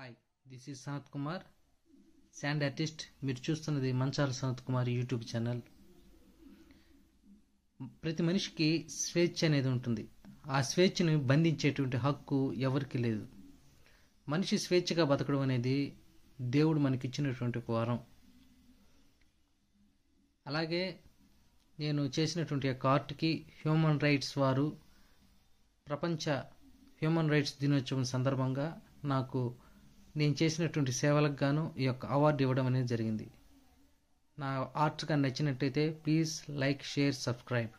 hi this is Sanath Kumar sand artist మీరు చూస్తున్నది Manchala Sanath Kumar YouTube channel ప్రతి మనిషికి స్వేచ్ఛ అనేది ఉంటుంది ఆ స్వేచ్ఛను బంధించేటువంటి హక్కు ఎవరికి లేదు మనిషి స్వేచ్ఛగా బతకడం అనేది దేవుడు మనకిచ్చినటువంటి ఒక వరం అలాగే నేను చేసినటువంటి యొక్క ఆర్ట్కి హ్యూమన్ రైట్స్ వారు ప్రపంచ హ్యూమన్ రైట్స్ దినోత్సవం సందర్భంగా నాకు నేను చేసినటువంటి సేవలకు గాను ఈ యొక్క అవార్డు ఇవ్వడం అనేది జరిగింది నా ఆర్ట్ కానీ నచ్చినట్టయితే ప్లీజ్ లైక్ షేర్ సబ్స్క్రైబ్